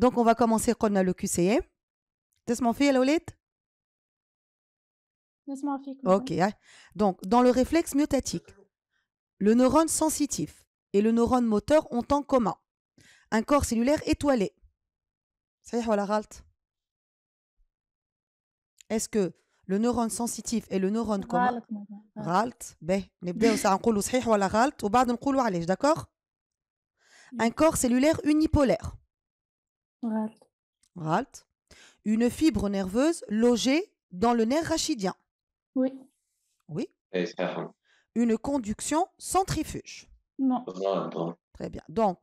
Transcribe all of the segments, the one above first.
Donc, on va commencer qu'on le QCM. T'es mon fille, Lolit? Ok. Hein. Donc, dans le réflexe myotatique, le neurone sensitif et le neurone moteur ont en commun un corps cellulaire étoilé. est, Est-ce que le neurone sensitif et le neurone commun. Ralt. Ben, on va c'est un d'accord Un corps cellulaire unipolaire. Ralt. Ralt. Une fibre nerveuse logée dans le nerf rachidien. Oui. Oui. Une conduction centrifuge. Non. Très bien. Donc,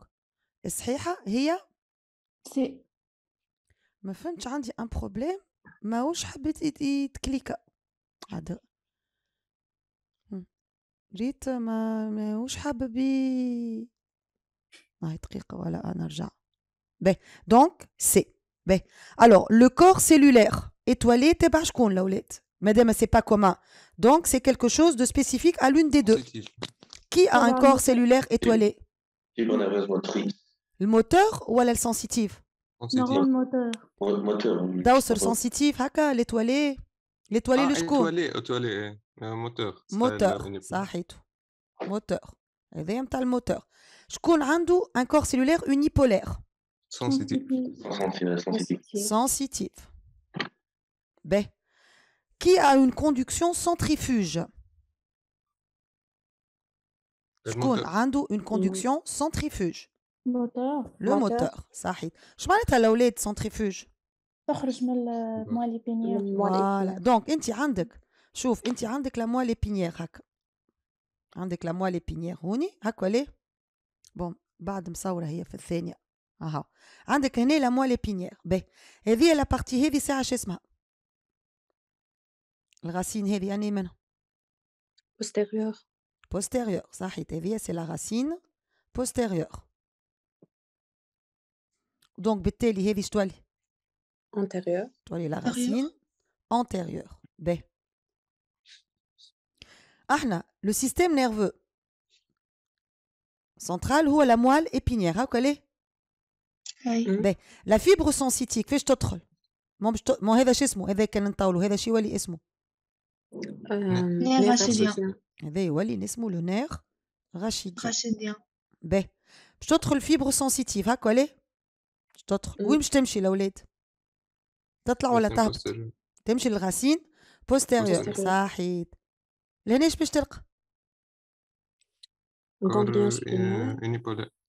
un problème. Je ما فهمتش عندي mais, بروبليم ماهوش un problème. هذا je ben, donc, c'est. Ben. Alors, le corps cellulaire étoilé, la Madame, c'est pas commun. Donc, c'est quelque chose de spécifique à l'une des deux. Qui a un corps cellulaire étoilé Le moteur ou la sensitive le moteur. Le moteur. le sensitive, haka, l'étoilé. L'étoilé, ah, le L'étoilé, euh, moteur. Moteur, ça Moteur. Eh le moteur. un corps cellulaire unipolaire. Sensitive. Sensitive. Ben, qui a une conduction centrifuge شكون عنده une conduction centrifuge moteur. Le moteur. صحيح شو معناتها الاولاد centrifuge تخرج من épinière voilà donc انت عندك شوف انت عندك لا Je épinière هكا عندك لا موال épinière هوني بون بعد مصوره هي في الثانيه ah ah. Un de e la moelle épinière? E B. Et vi e la partie heavy, c'est la racine heavy. La racine heavy, c'est la racine postérieure. Donc, c'est la racine postérieure. Donc, c'est la racine antérieure. B. Ah, le système nerveux central, où est la moelle épinière? à quoi باهي لا فيبرو سنسيتيك كيفاش تدخل مو باش مو هذا شو اسمه هذا كان نطاولو هذا شو يولي اسمه آه، نعم. هذا يولي اسمه لو نير غاشيديان غاشيديان باهي باش تدخل فيبرو سنسيتيف هاك ولا باش تدخل وين باش تمشي الاولاد تطلع ولا تهبط تمشي للغاسين بوستيريور صحيت لهناش باش تلقى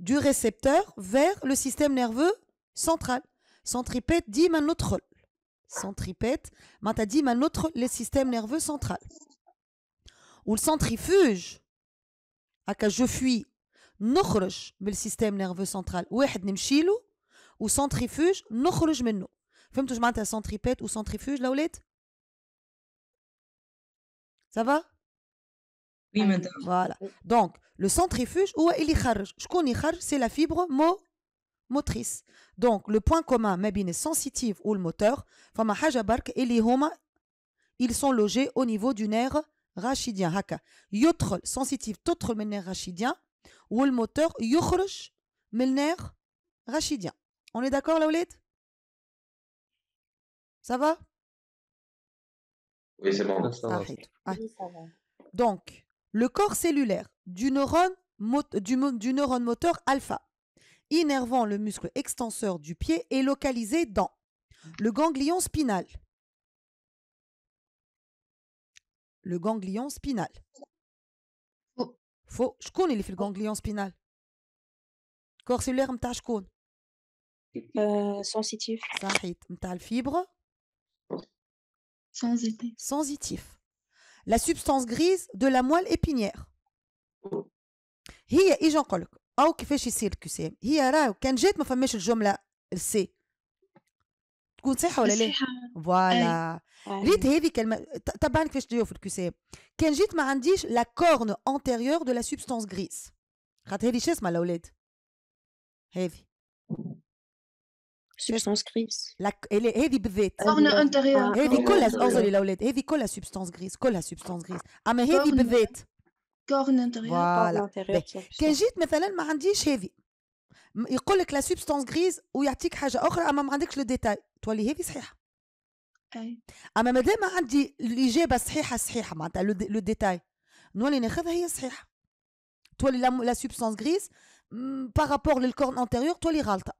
du récepteur vers le système nerveux central. Centripète dit Centripète, m'a dit notre le système nerveux central. Ou le centrifuge, à cas je fuis, nous mais le système nerveux central, ou nimchilou, ou centrifuge, nous. mais non. Femme toujours, centripète ou centrifuge, là où Ça va? Oui, Voilà. Donc, le centrifuge, où il C'est la fibre motrice. Donc, le point commun, mabine sensitive ou le moteur, ils sont logés au niveau du nerf rachidien. Haka. Yotre, sensitive, totre, nerf rachidien, ou le moteur, yokhrush, le nerf rachidien. On est d'accord, Laoulette Ça va Oui, c'est bon. Donc, le corps cellulaire du neurone, moteur alpha, innervant le muscle extenseur du pied, est localisé dans le ganglion spinal. Le ganglion spinal. Faux. Faux. Je connais le ganglion spinal. Corps cellulaire, je connais. Euh, sensitif. Sahit, fibre. Sensitif. Sensitif la substance grise de la moelle épinière هي اجا نقول او كيفاش يصير هي كيفاش كان جيت ما عنديش لا كورن دو لا سبستانس لا... غريس هذه بالذات هنا انتيريور هذه كلها اعذروا الاولاد هذه كلها سبستانس غريس كلها سبستانس غريس اما هذه بالذات كورن انتيريور فوالا كان جيت مثلا ما عنديش هذه يقول لك لا سبستانس غريز ويعطيك حاجه اخرى اما ما عندكش لو ديتاي تولي هذه صحيحه اي اما مادام عندي الاجابه الصحيحه صحيحه معناتها لو ديتاي نولي ناخذها هي صحيحه تولي لا سبستانس غريز بارابور للكورن انتيريور تولي غلطه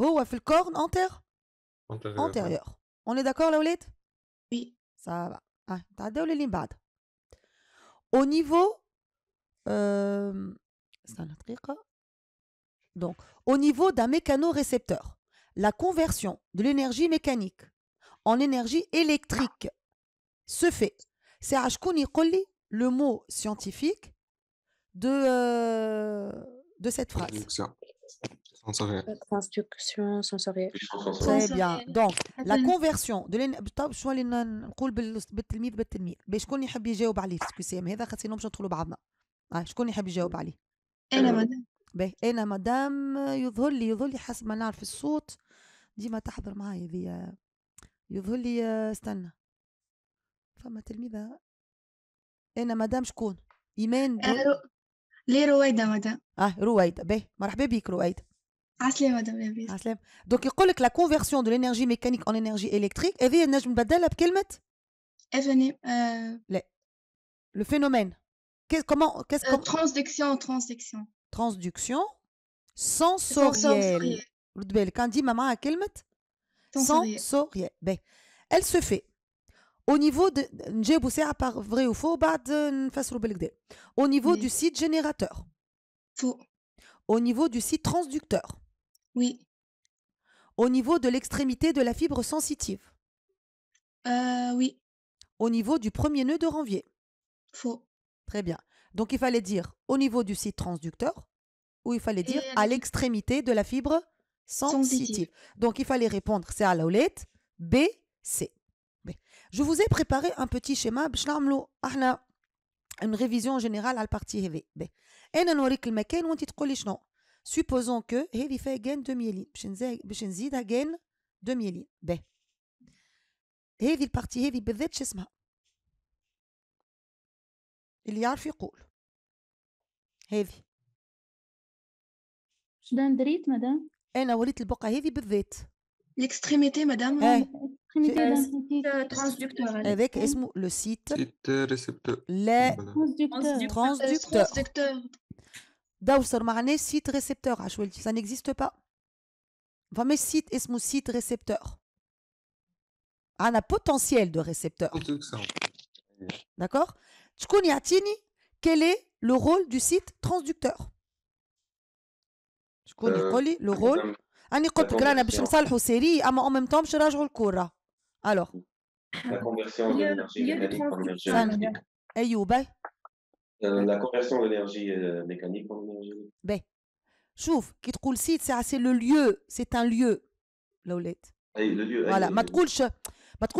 هو في القرن انتر انتيريور On est d'accord, Ça va. Ça va. نتعداو للي limbad. au niveau euh, donc au niveau d'un mécanorécepteur la conversion de l'énergie mécanique en énergie électrique se fait c'est le mot scientifique de euh, de cette phrase sensorielle. سنسوريال sensorielle. Très bien. Donc, la conversion de لين بالطبع شو اللي نقول بالتلميذ بالتلميذ باش شكون يحب يجاوب عليه في السكسيام هذا خاصنا باش ندخلوا بعضنا. آه شكون يحب يجاوب عليه؟ أنا مدام. أنا مدام يظهر لي يظهر لي حسب ما نعرف الصوت ديما تحضر معايا آه، يظهر لي آه، استنى فما تلميذة أنا مدام شكون؟ إيمان آه، لي رويدة مدام اه رويدة مرحبا بك رويدة Aslam. Donc il dit que la conversion de l'énergie mécanique en énergie électrique, est-ce que nous avons un peu de Le phénomène. Qu'est Comment, qu'est-ce que. Euh, transduction, transduction. Transduction sensorielle. sensorielle. Quand dit maman, à quel mot Sensorielle. Ben, elle se fait au niveau de. Je vous ai par vrai ou faux, bad pas de Au niveau du site générateur. Faux. Au niveau du site transducteur. Oui. Au niveau de l'extrémité de la fibre sensitive euh, Oui. Au niveau du premier nœud de Ranvier Faux. Très bien. Donc il fallait dire au niveau du site transducteur ou il fallait dire à l'extrémité de la fibre sensitive. Donc il fallait répondre c'est à la oulette, B, C. Je vous ai préparé un petit schéma. Une révision générale à la partie B. Et nous سوبوزون كو هذه فيها جان دو ميلين باش نزيدها جان دو ميلين باهي هذه البارتي هذه بالذات شو اسمها اللي يعرف يقول هذه شنو دريت مدام انا وليت البقعه هذه بالذات ليكستريميتي مدام هذاك اسمه لو سيت ريسبتور لا ترانسدكتور d'où sera ma site récepteur ah, ça n'existe pas enfin site et ce mo site récepteur on a potentiel de récepteur d'accord tu connais quel est le rôle du site transducteur tu connais quel est le euh, rôle ani qedrana bach nsalhou série ama on même tombش راجعوا الكورة alors la conversion d'énergie de euh, la conversion d'énergie euh, mécanique en énergie Ben, chouf, qui trouve le site, c'est le lieu, c'est un lieu, la le Voilà, ma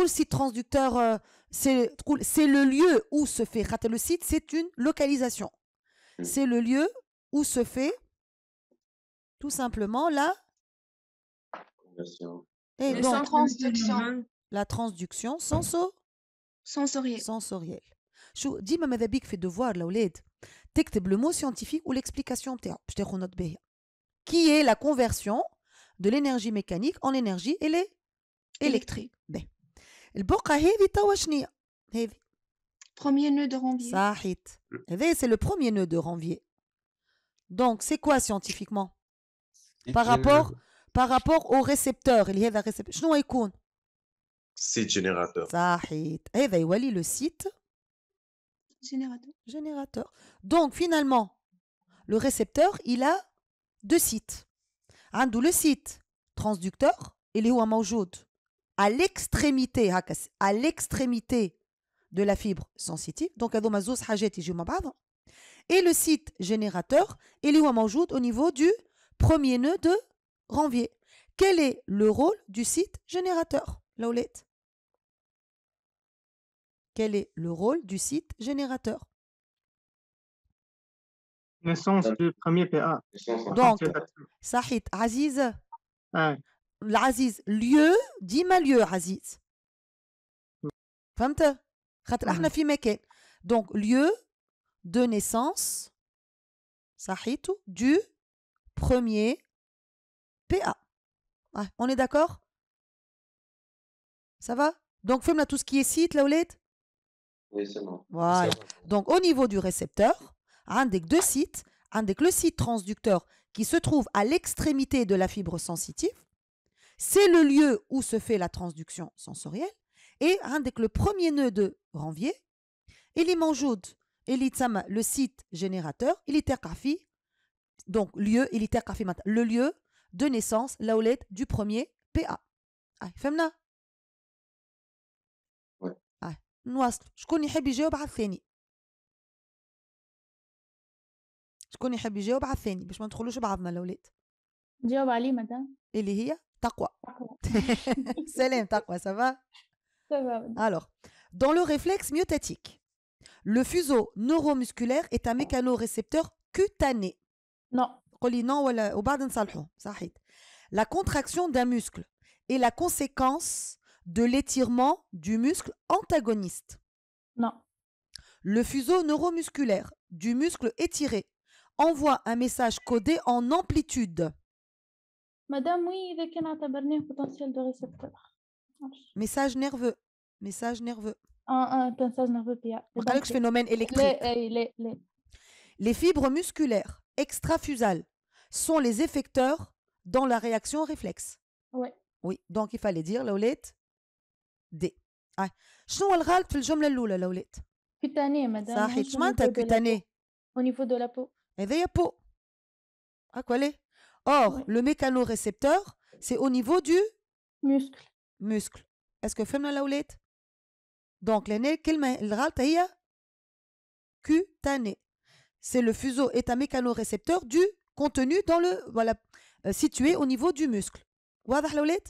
site transducteur, euh, c'est le lieu où se fait. Le site, c'est une localisation. Hmm. C'est le lieu où se fait, tout simplement, la conversion. Et eh transduction. La transduction Sensorielle. Je dis, fait devoir, là, C'est le mot scientifique ou l'explication, qui est la conversion de l'énergie mécanique en énergie électrique. Le premier nœud de Ranvier. C'est le premier nœud de Ranvier. Donc, c'est quoi scientifiquement Par rapport au récepteur. Il y a le récepteur. C'est le générateur. C'est le site. Générateur. Générateur. Donc finalement, le récepteur, il a deux sites. D'où le site transducteur et les où À l'extrémité, à l'extrémité de la fibre sensitive, donc à et le site générateur, et à au niveau du premier nœud de Ranvier. Quel est le rôle du site générateur, Laoulette quel est le rôle du site générateur Naissance du premier PA. Donc, Sahit, Aziz. Ouais. Aziz, lieu, dis-moi lieu, Aziz. donc lieu de naissance Sahit, du premier PA on est d'accord ça va donc fais-moi tout ce qui est site là oui, c'est bon. Donc, au niveau du récepteur, un des deux sites, un des le site transducteur qui se trouve à l'extrémité de la fibre sensitive, c'est le lieu où se fait la transduction sensorielle. Et un des le premier nœud de Ranvier, il le site générateur, il donc lieu, le lieu de naissance, l'aoulette du premier PA. Ah, je connais les biches au baféni. Je connais les biches au baféni. Je me qu'on le jeu de pas. roulette. Je madame. Et les rires T'as quoi Salut, t'as quoi Ça va Ça va. Alors, dans le réflexe myotatique, le fuseau neuromusculaire est un mécanorécepteur cutané. Non. Non, c'est ça. La contraction d'un muscle est la conséquence de l'étirement du muscle antagoniste. Non. Le fuseau neuromusculaire du muscle étiré envoie un message codé en amplitude. Madame, oui, un potentiel de récepteur. Message nerveux. Message nerveux. Un, un message nerveux, Un phénomène électrique. Les, les, les. fibres musculaires extrafusales sont les effecteurs dans la réaction réflexe. Oui, donc il fallait dire, Laulette, دي آه. شنو هو الغالب في الجمله الاولى الاولاد كوتاني مدام صحيح شنو معناتها كوتاني او نيفو دو لا بو هذايا Ah, quoi ليه Or, le mécanorécepteur, c'est au niveau du muscle. Muscle. Est-ce que femna la oulette Donc, le l'aîné, quelle cutané. C'est le fuseau est un mécanorécepteur du contenu dans le voilà euh, situé au niveau du muscle. Wadah la oulette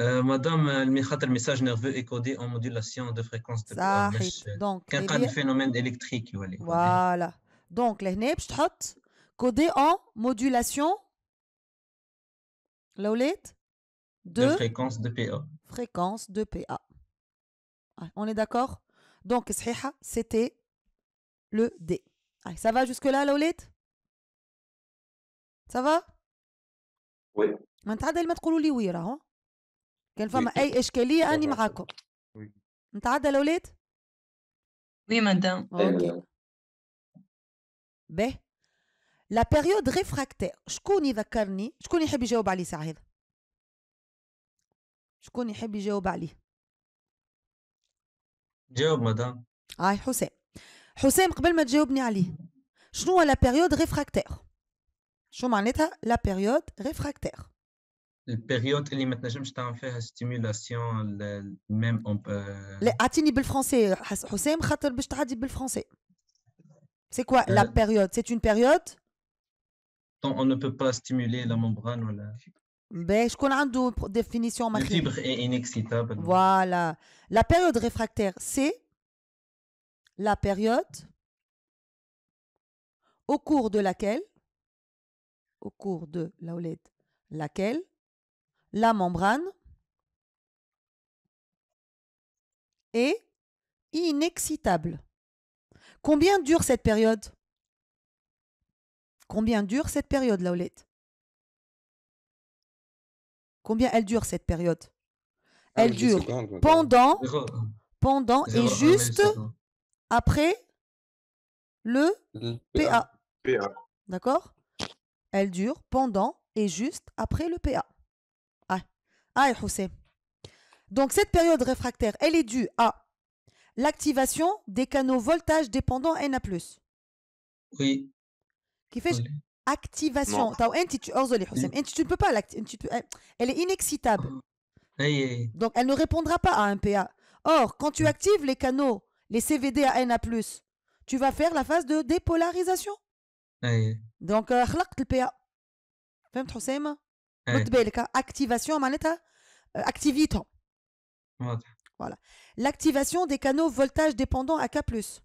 Euh, madame, euh, le message nerveux est codé en modulation de fréquence de PA. Euh, donc, un eh phénomène électrique. Voilà. Donc, les je codé en modulation de, de fréquence de PA. Fréquence de PA. Ah, on est d'accord Donc, c'était le D. Ah, ça va jusque-là, Laulet Ça va Oui. كان فما اي اشكاليه اني معاكم نتعدى الاولاد وي مدام أيوة اوكي باهي لا بيريود ريفراكتير شكون يذكرني شكون يحب يجاوب عليه ساعه هذا شكون يحب يجاوب عليه جاوب مدام هاي حسام حسام قبل ما تجاوبني عليه شنو هو لا بيريود ريفراكتير شو معناتها لا بيريود ريفراكتير La période qui est en train de se même. c'est la même... dis français, Hossein, je vais te dire en français. C'est quoi la euh, période C'est une période... on ne peut pas stimuler la membrane ou la fibre. Oui, je connais une définition. La Voilà. La période réfractaire, c'est la période au cours de laquelle Au cours de laquelle la membrane est inexcitable. Combien dure cette période Combien dure cette période, Laolette Combien elle dure cette période ah Elle dure pendant, pendant et juste après le PA. D'accord Elle dure pendant et juste après le PA. Ah, Donc cette période réfractaire, elle est due à l'activation des canaux voltage dépendants NA+. Oui. Qui fait activation. Tu, tu ne peux pas Elle est inexcitable. Ah. Donc elle ne répondra pas à un PA. Or, quand tu mm. actives les canaux, les CVD à NA+, tu vas faire la phase de dépolarisation. Donc, euh, le PA. Femme Hussein eh. Activation Manetta. Euh, voilà L'activation des canaux voltage dépendants à K ⁇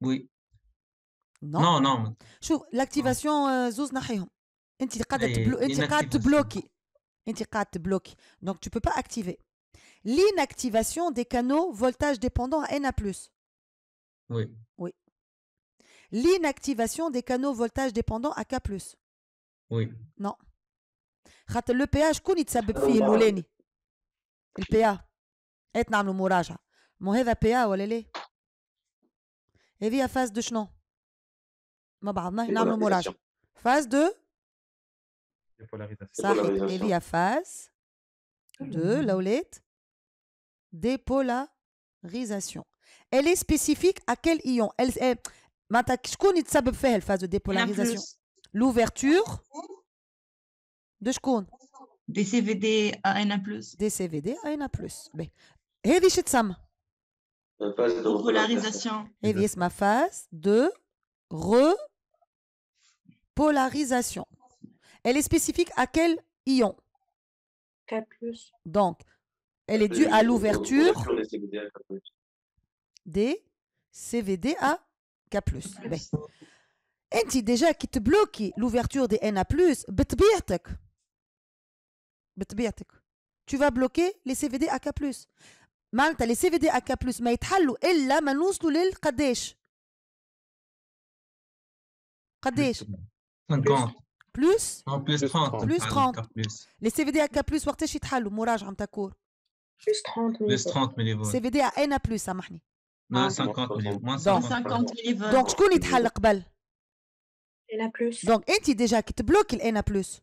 Oui. Non, non. L'activation Zouznachéon. Un bloqué. Donc, tu peux pas activer. L'inactivation des canaux voltage dépendants à NA ⁇ Oui. L'inactivation des canaux voltage dépendants à K ⁇ Oui. Non quand le PA je ce y se causer fait le PA et on a un le morage PA ولا et via phase de chenan ma baadna on a un phase de la polarisation ça et via phase de laouette dépolarisation elle est spécifique à quel ion elle est ma ta de y la phase de dépolarisation l'ouverture de des cvd à na plus des cvd a na plus mais phase de... polarisation C'est ma phase de repolarisation. polarisation elle est spécifique à quel ion k donc elle est due à l'ouverture des cvd a k plus mais est déjà qui te bloque l'ouverture des na plus بطبيعتك tu vas bloquer les CVD AK+. Malta, les CVD AK+, ما يتحلوا إلا ما نوصلوا للقداش. قداش؟ 50. Plus? Plus 30. Les CVD AK+, وقتاش يتحلوا مراجعة متا كور؟ Plus 30 millivolts. CVD à N à plus, ça ah, Moins 50 millivolts. Donc, je connais kbal. plus. Donc, tu es déjà qui te bloque le plus.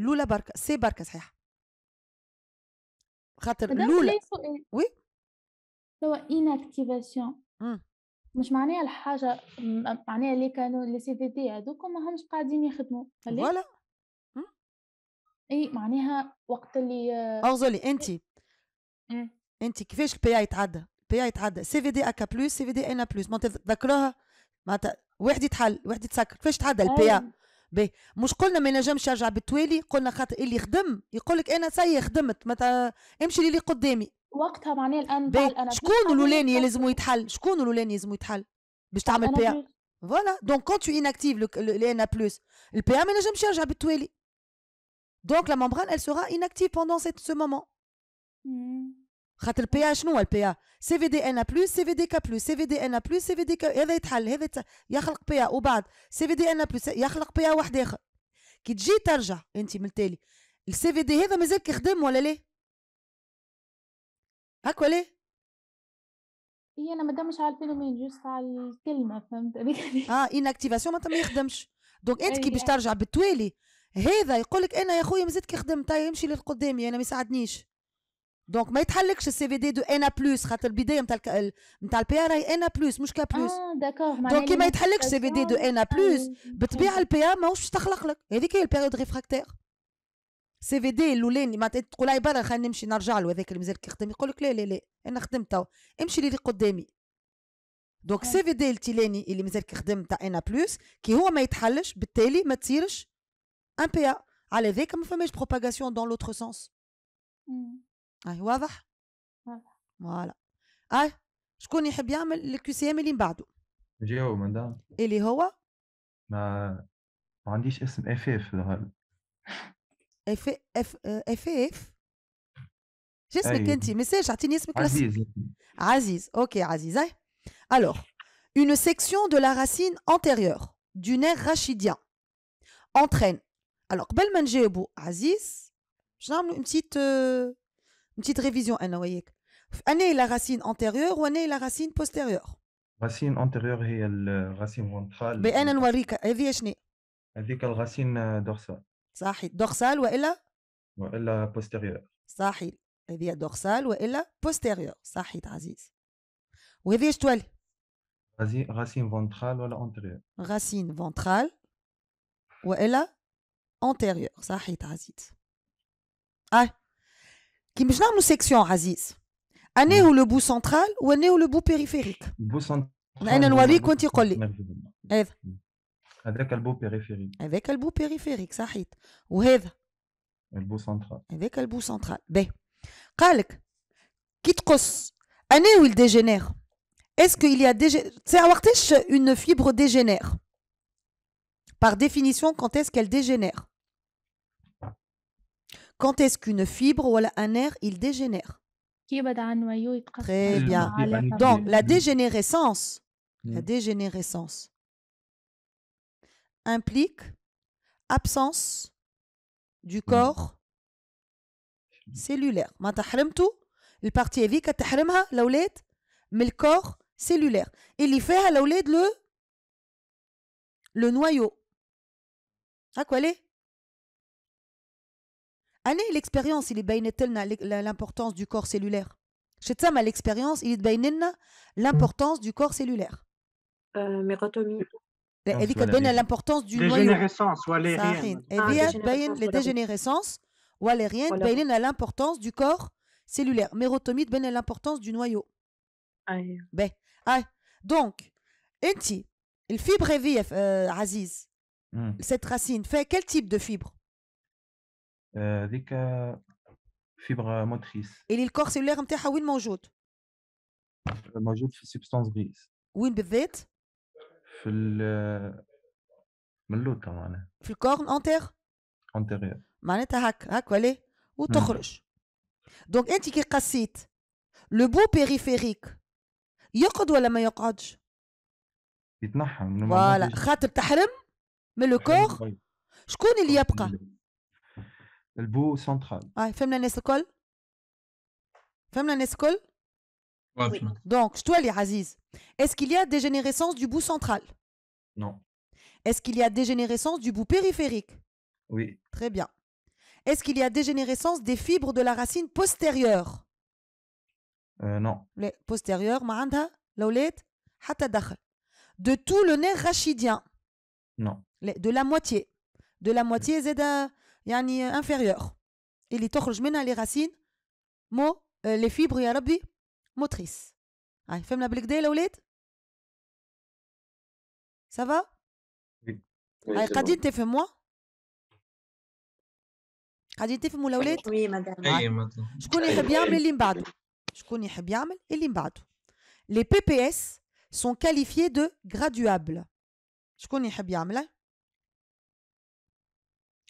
لولا بركه سي بركه صحيح خاطر لولا إيه؟ وي هو اناكتيفاسيون مش معناها الحاجه معناها اللي كانوا لي سي في دي هذوك ماهمش قاعدين يخدموا فوالا اي معناها وقت اللي اغزولي انت انت كيفاش البي اي يتعدى البي اي يتعدى سي في دي اكا بلس سي في دي انا بلس ما تذكروها معناتها واحد يتحل واحد يتسكر كيفاش تعدى البي اي بي مش قلنا ما نجمش يرجع بالتوالي قلنا خاطر اللي خدم يقول لك انا سي خدمت ما امشي للي قدامي وقتها معناه الان انا شكون الاولاني لازم يتحل شكون الاولاني لازم يتحل باش تعمل بي فوالا دونك كون تو اناكتيف لو ان بلوس البي ما ينجمش يرجع بالتوالي دونك لا ممبران سورا اناكتيف بوندون سيت سو مومون خاطر بي ا شنو هو البي ا سي في دي ان ا بلس سي في دي كا بلس سي في دي ان ا بلس سي في دي كا هذا يتحل هذا يخلق بي ا وبعد سي في دي ان ا بلس يخلق بي ا واحد اخر كي تجي ترجع انت من التالي السي في دي هذا مازال كيخدم ولا لا هاك ولا هي انا مادام مش على الفينومين جوست على الكلمه فهمت اه اكتيفاسيون ما يخدمش دونك انت كي باش ترجع بالتوالي هذا يقول لك انا يا خويا مازال كيخدم طيب يمشي للقدام انا ما يساعدنيش دونك ما يتحلكش السي في دي دو انا بلوس خاطر البدايه نتاع نتاع البي ار انا بلوس مش كبلوس اه داكور دونك كي ما يتحلكش السي في دي دو انا بلوس بطبيعه البي ار ماهوش باش تخلق لك هذيك هي البيريود ريفراكتير سي في دي الاولاني ما تقول هاي برا خلينا نمشي نرجع له هذاك اللي مازال كيخدم يقول لك لا لا لا انا خدمت تو امشي للي قدامي دونك سي في دي التيلاني اللي مازال كيخدم تاع انا بلوس كي هو ما يتحلش بالتالي ما تصيرش ان بي ا على ذاك ما فماش بروباغاسيون دون لوتر سونس هاي واضح؟ واضح فوالا اه شكون يحب يعمل الكيو سي ام اللي من بعده؟ جاو مدام اللي هو ما ما عنديش اسم اف اف ظهر اف اف اف اف شو اسمك أيوه. انت ميساج اعطيني اسمك عزيز عزيز اوكي عزيز اي الوغ une section de la racine antérieure du nerf rachidien entraîne alors قبل ما نجاوبوا عزيز باش نعملوا une petite euh... Une petite révision, est la racine antérieure ou est la racine postérieure racine antérieure la racine ventrale elle نوريك هذه شنو la racine euh, dorsale dorsale ou elle postérieure dorsale postérieure racine ventrale ou antérieure racine ventrale والا antérieure ah, qui me une section, Aziz. Un mm. ou le bout central ou un ou le bout périphérique bout central. On mm. avec le bout périphérique. Avec le bout périphérique, ça hit. Ou Le bout central. Avec le bout central. B. Ben. Kalk, qui te cause où il dégénère Est-ce qu'il y a dégénère C'est une fibre dégénère. Par définition, quand est-ce qu'elle dégénère quand est-ce qu'une fibre ou un nerf il dégénère Très bien. Donc, la mm. dégénérescence, la mm. dégénérescence implique absence du mm. corps cellulaire. Ma tout, le parti vous tahrimha l'oulet, mais le corps cellulaire. Et il fait à le le noyau. À quoi Allez, l'expérience, il est l'importance du corps cellulaire. Je Chez à l'expérience, il est l'importance du corps cellulaire. Mérotomie. Elle dit l'importance du noyau. Dégénérescence, ou ah, Les dégénérescences, ou l'importance du corps cellulaire. Mérotomie, bain l'importance du noyau. Ben, donc, enti, Il fibre est euh, Aziz. Hmm. Cette racine fait quel type de fibre آه، هذيك فيبر موتريس اللي الكور سيلير نتاعها وين موجود؟ موجود في السبستانس غريز وين بالذات؟ في من اللوطة معناها في الكورن انتير انتيريور معناتها هاك هاك ولا وتخرج دونك انت كي قصيت لو بو بيريفيريك يقعد ولا ما يقعدش؟ يتنحى فوالا خاطر تحرم من لو كور شكون اللي يبقى؟ Le bout central. Ah, fais-moi col. Fais-moi col. Donc, je te les Aziz. Est-ce qu'il y a dégénérescence du bout central Non. Est-ce qu'il y a dégénérescence du bout périphérique Oui. Très bien. Est-ce qu'il y a dégénérescence des fibres de la racine postérieure euh, Non. Les postérieures, Mahanda, Laolet, De tout le nerf rachidien Non. De la moitié. De la mm. moitié, Zeda. Il Il est toujours à la racine, euh, les fibres, les robots motrices. Fais-moi la blague de la Ça va? Oui. tu fais-moi. Radiante fais-moi la lettre. Oui, madame. Je connais bien le limbade. Je connais bien le limbade. Les PPS sont qualifiés de graduables. Je connais bien le limbade.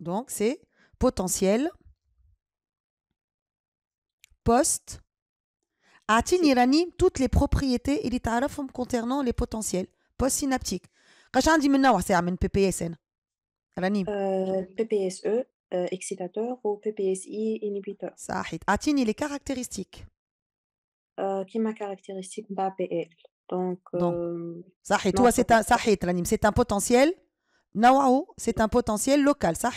Donc, c'est potentiel, poste, Atinirani, toutes les propriétés et les tarifs concernant les potentiels, post synaptiques. Qu'est-ce qu'on dit maintenant C'est un PPSN. Rani. Euh, PPSE, euh, excitateur ou PPSI, inhibiteur. Sahit. Atini les caractéristiques. Euh, qui ma caractéristique bah, PL. Donc. Sahit. Toi, c'est un. Ranim. C'est un potentiel c'est un potentiel local, ça,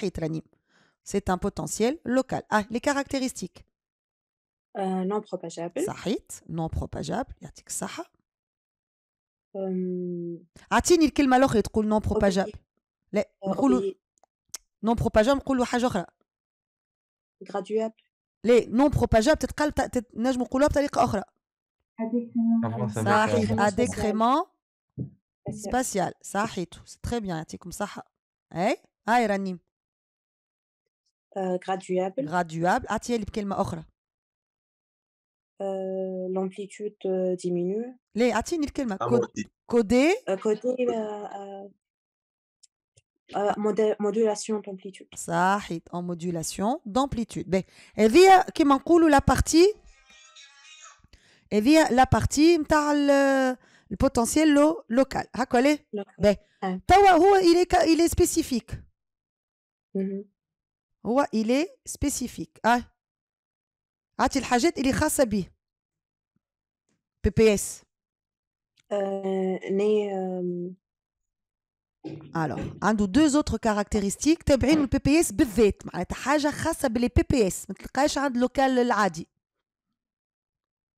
C'est un potentiel local. Ah, les caractéristiques. non propageable. Sahit, non propageable. Yatik Saha. Ati, il non propagable Non propageable, euh, ah, il Graduable. Les non propageables, peut-être non, à décrément spatial ça c'est très bien ati kum saha hey hein? ahranim euh, graduable graduable ah, euh, l'amplitude euh, diminue les kelma codé codé modulation d'amplitude ça en modulation d'amplitude ben, et via qui la partie et via la partie potentiel local, lo local. Hakole? Ah, ben. Ah. Tawa, il est il est spécifique. Ouais, mm-hmm. il est spécifique. Ah. Ah, tu le hajet, il est khasabi. PPS. Euh, euh, Alors, un ou deux autres caractéristiques. T'as bien le PPS, bevet. Ma, t'as haja khasabi les PPS. Mais t'as haja un local l'adi.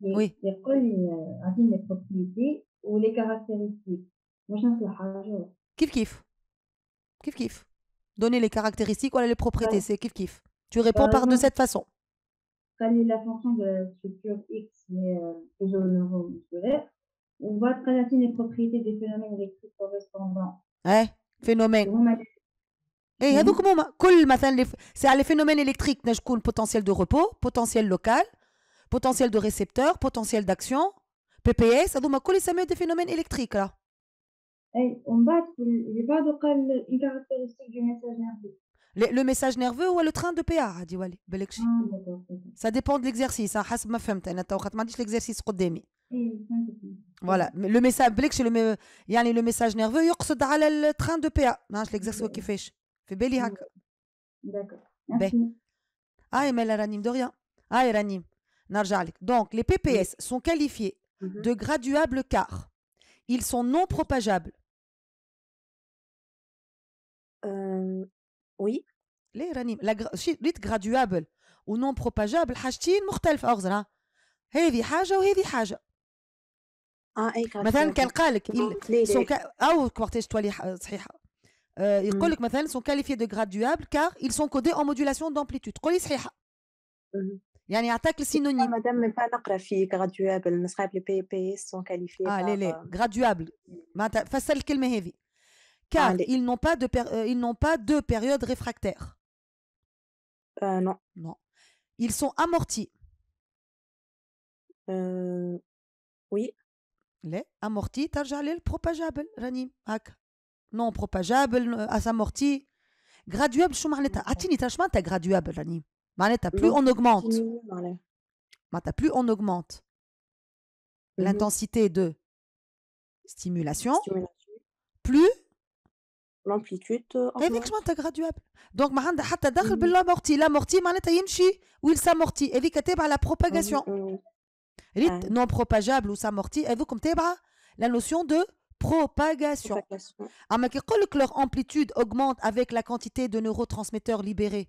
oui. les euh, propriétés ou les caractéristiques. Moi, je la Kif kif. Kif kif. Donner les caractéristiques ou les propriétés, bah, c'est kif kif. Tu réponds par de cette façon. Quelle est la fonction de la structure X, les euh, zone neuromusculaire. On va traiter les propriétés des phénomènes électriques correspondants. Ouais, phénomène. Et eh, mmh donc, c'est ah, les phénomènes électriques, potentiel de repos, potentiel local potentiel de récepteur, potentiel d'action, PPS, Ça هذوما الكل يسميو des phénomènes électriques là. اي ومن بعد اللي بعده قال une caractéristique du message nerveux. Le, le message nerveux ou le train de PA dit ولي بالك شي. Ça dépend de l'exercice, حسب ما فهمت انا تو خاطر ما عنديش l'exercice قدامي. Voilà, le message بالك شي yani le message nerveux يقصد على train de PA. ا ما عرفتش l'exercice كيفاش في بالي هكا. D'accord. باهي. Ah, mais la ranime de rien. Ah, Ranim. Donc, les PPS sont qualifiés mm-hmm. de graduables car ils sont non propageables. Euh, oui. Les ranim. La graduable ou non propageable, حاجتين مختلفة أغزر هذه حاجة وهذه حاجة. مثلا كان قالك او كورتيج توالي صحيحة. يقول لك مثلا sont qualifiés de graduables car ils sont codés en modulation d'amplitude. قولي صحيحه يعني يعطيك a مادام مي با نقرا في غراديوابل بي بي سون كاليفي اه لا لا car ils n'ont pas de euh, ils n'ont pas de période réfractaire. Euh, non. Non. Ils sont amortis. Euh, oui. Les amortis, t'as le propagable, Rani. Non propagable, amortis. Graduable, je suis tu t'as graduable, Rani. Vale, t'as plus on augmente. Ma t'as plus on augmente mmh l'intensité de stimulation, plus l'amplitude هذيك euh, شنو eh, graduable donc ما عندها حتى دخل بالامورتي لامورتي معناتها يمشي ويل سامورتي هذيك par la mmh propagation ريت mmh non propageable ou s'amorti comme تابعه la notion de propagation اما كي que que leur amplitude augmente avec la quantité de neurotransmetteurs libérés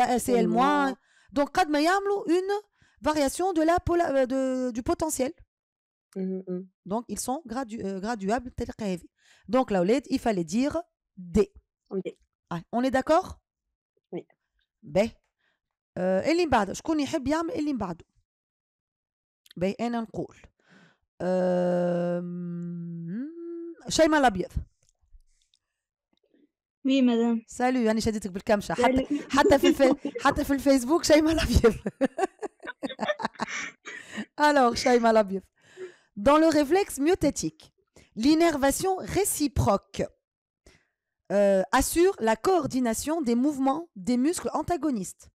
SL-. moins. Donc, quand une variation de la euh, du potentiel. Mm-hmm, mm. Donc, ils sont euh, graduables, Donc, là, il fallait dire D. on est d'accord Oui. B. Ben, euh, Elimbad. Je connais Hebiam. يحب يعمل B oui, madame. Salut, يعني شديتك بالكمشة Facebook, حتى في الفي... حتى في Dans le réflexe myothétique, l'innervation réciproque euh, assure la coordination des mouvements des muscles antagonistes.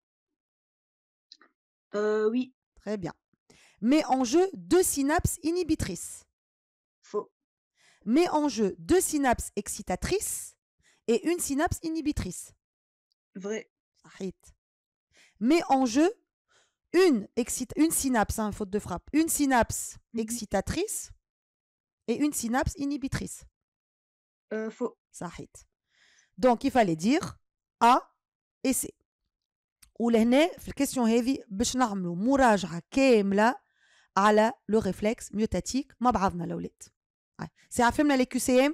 Euh, oui. Très bien. Met en jeu deux synapses inhibitrices. Faux. Met en jeu deux synapses excitatrices et une synapse inhibitrice. Vrai. Mais en jeu, une, excite, une synapse, hein, faute de frappe, une synapse mmh excitatrice et une synapse inhibitrice. Euh, faux. Donc, il fallait dire A et C. Ou dans la question heavy, باش نعملوا مراجعه à على le réflexe myotatique مع بعضنا الاولاد. C'est affirmé les QCM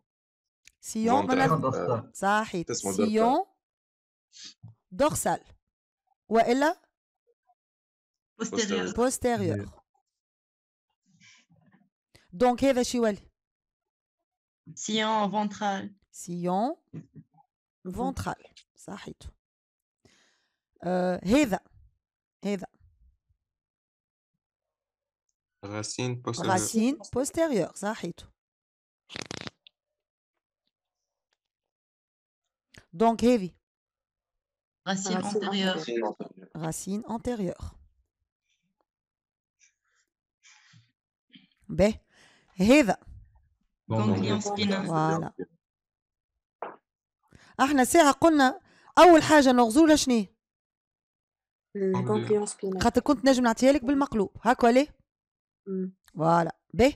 Sillon dorsal. sillon dorsal والا Posterior. postérieur donc هذا شي sillon ventral sillon mhm. ventral sillon هذا هذا racine postérieure racine postérieure Donc heavy. Racine, racine antérieure. antérieure. Racine antérieure. B. هذا ganglion spinal فوالا احنا ساعة قلنا أول حاجة نغزولها شنو ganglion spinal خاطر كنت نجم نعطيها لك بالمقلوب هاكا ليه؟ فوالا باهي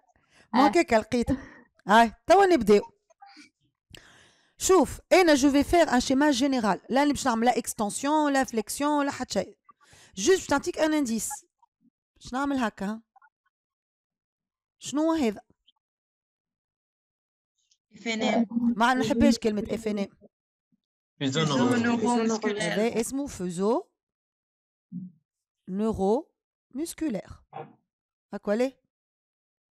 Ah. Je vais faire un schéma général. La extension, la flexion, la hache. Je vais faire un indice. Je vais faire un hein. Je vais faire un un indice. Je vais faire un Je vais faire un indice. Je vais faire Je vais faire Je vais faire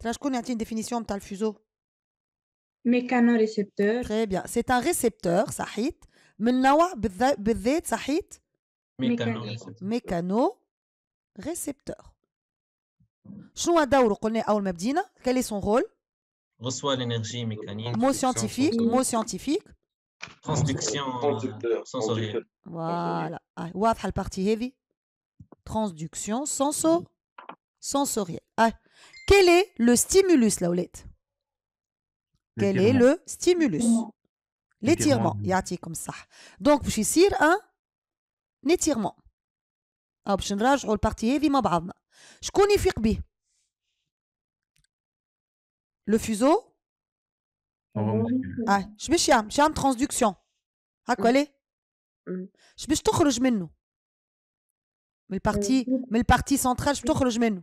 Tu as une définition de fuseau Mécanorécepteur. Très bien. C'est un récepteur, Sahit. Mais nawa bzet, Sahit. Mécanorécepteur. Mécanorécepteur. Quel est son rôle Reçoit l'énergie mécanique. Mot scientifique. Mot scientifique. Transduction euh, sensorielle. Voilà. Waf, la partie heavy. Transduction sensorielle. Quel est le stimulus, Laoulette Quel est le stimulus L'étirement. Yati, comme ça. Donc, je vous un étirement. Ah, je vais le partie, et je le Je connais Le fuseau ah, Je vais ah, je transduction. À quoi Je vais te le chemin. Mais le parti central, je vais le chemin.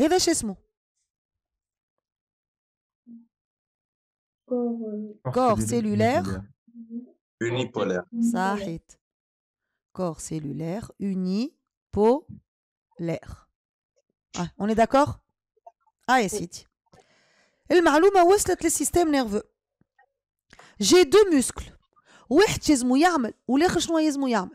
Et Corps, euh, cellulaire. Unipolaire. Ça arrête. Corps cellulaire unipolaire. Ah, on est d'accord Ah, et le Il m'a le système nerveux. J'ai deux muscles. est Ouh, tchizmou yamel. Ou l'échnoyezmou yamel.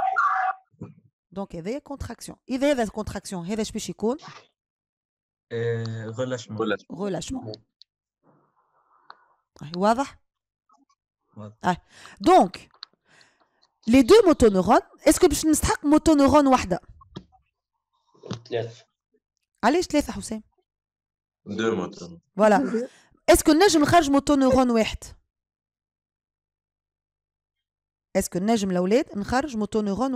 Donc, il y a une contraction. Éveil une contraction, éveil et relâchement. Relâchement. Wava. Ouais. Donc, les deux motoneurones, est-ce que je suis un motoneurone Wahda Allez, je te laisse, Hussein. Deux motoneurones. Voilà. Est-ce que Najm Khaj motoneurone Wahda Est-ce que Najm Laouled, Najm Khaj motoneurone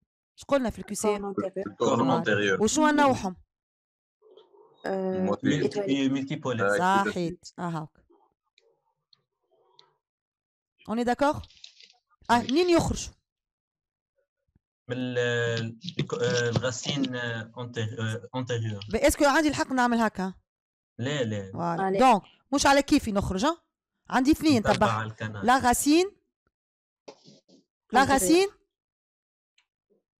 قلنا في الكو سي آه. وشو نوعهم ملتي بولار صحيت اهاك اوني داكوغ اه, آه، منين يخرج من آه، الغاسين انتيريور اسكو عندي الحق نعمل هكا لا لا دونك مش على كيفي نخرج عندي اثنين تبع لا غاسين لا غاسين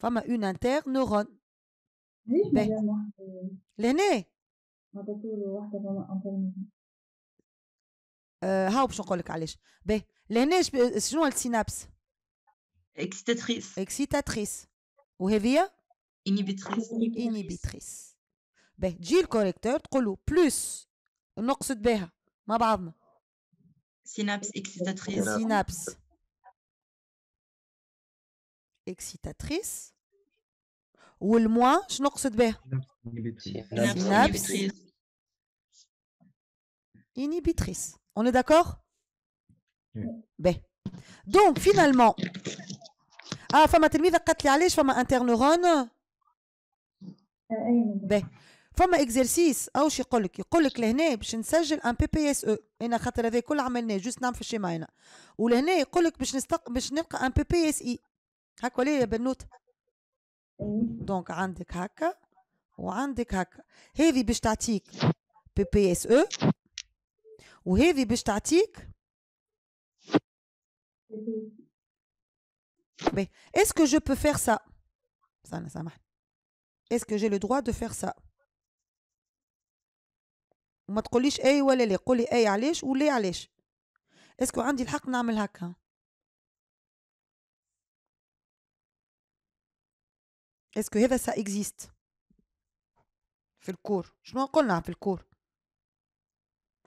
فما اون انتر نورون لهنا آه هاو باش نقول لك علاش باهي لهنا شنو السينابس اكسيتاتريس اكسيتاتريس وهذيا انيبيتريس انيبيتريس باهي تجي الكوريكتور تقول له بلوس نقصد بها مع بعضنا سينابس اكسيتاتريس سينابس excitatrice. Ou le moins, je n'en reçois pas. Inhibitrice. On est d'accord Ben. Donc, finalement. Ah, femme a t va quatre les allées, femme a un terneurone. Ben. Femme a exercice. Ah, ou je suis collègue. Collègue, l'aîné, je ne sais pas, un PPS, Et n'a pas de la vie, collègue, juste n'a pas fait chez moi. Ou l'aîné, collègue, je ne sais pas, je ne sais pas, un PPS. هكا ولا يا بنوته إيه. دونك عندك هكا وعندك هكا هذه باش تعطيك بي بي اس او وهذه باش تعطيك كو جو بو فير سا سامح سامحني كو جي لو دووا دو فير سا وما تقوليش اي ولا لا قولي اي علاش ولا علاش كو عندي الحق نعمل هكا اسكو هذا سا اكزيست في الكور شنو قلنا في الكور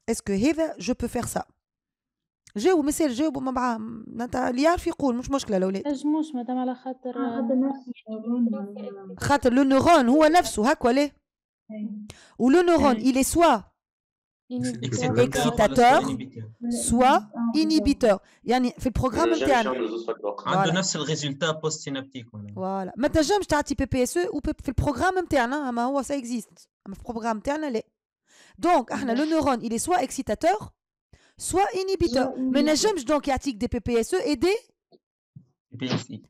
اسكو هذا جو بو فيغ سا جاوب مسير جاوب مع بعض اللي يعرف يقول مش مشكله الاولاد نجموش مادام على خاطر خاطر لو نورون هو نفسه هكا ليه ولو نورون الي سوا excitateur, soit inhibiteur. Yani, fait le programme de Théane. Voilà. c'est le résultat post-synaptique. Voilà. Maintenant, j'aime, je t'ai dit PPSE, ou fait le programme de Théane, hein, ça existe. Le programme de Théane, Donc, ah, le neurone, il est soit excitateur, soit inhibiteur. Maintenant, j'aime, je donc, il des PPSE et des.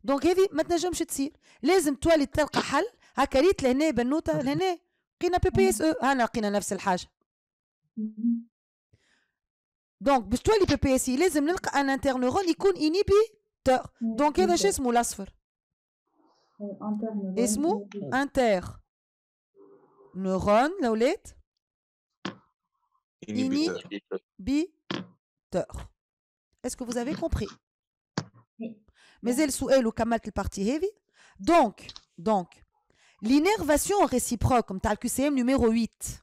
Donc, maintenant, j'aime, je t'ai dit, toi, les tels, à Karit, les nez, ben, nous, les nez, qui n'a PPSE, ah, n'a pas la même chose. دونك mm-hmm. باش تولي بي بي اس اي لازم نلقى ان انترنورون يكون انيبيتور دونك mm-hmm. هذا شو اسمه الاصفر اسمه mm-hmm. انتر نورون الاولاد inhibiteur. Est-ce que vous avez compris Mais elle souhaite ou kamal le parti heavy. Donc, donc l'innervation réciproque, comme tal le QCM numéro 8.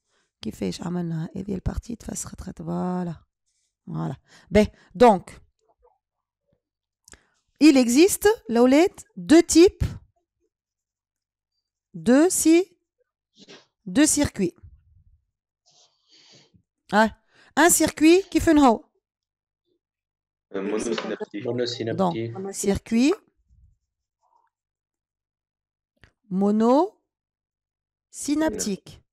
Qui fait shamanah et il le parti de face retraite voilà voilà ben donc il existe laolet deux types de si deux circuits un circuit qui fait un haut. Euh, donc circuit mono synaptique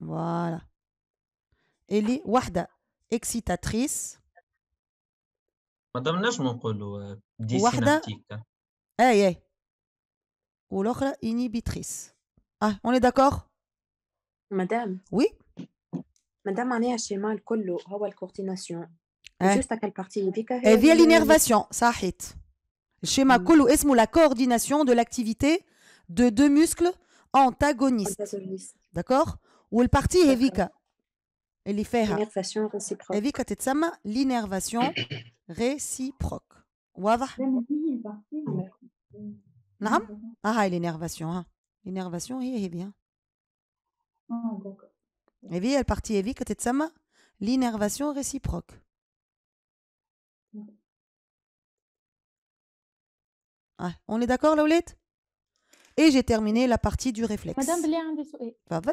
Voilà. Eli, Wahda, excitatrice. Madame Najmo, dis-moi. Euh, Wahda. Eh, eh. inhibitrice. Ah, on est d'accord Madame. Oui. Madame, on est à schéma, le collo, la coordination. Eh. Juste à quelle partie Et eh, via l'innervation, ça hit. Schéma, collo, mm. c'est c'est la coordination de l'activité de deux muscles antagonistes D'accord où elle est partie, Evika. Elle est faite. t'es réciproque. L'innervation réciproque. Oui, oui. Elle L'inervation partie, oui. Non Ah, elle est L'innervation, hein. oui, elle est bien. Ah, elle est partie, Evika. L'innervation réciproque. Ah, on est d'accord, Laoulette Et j'ai terminé la partie du réflexe. Madame, vous avez un Oui.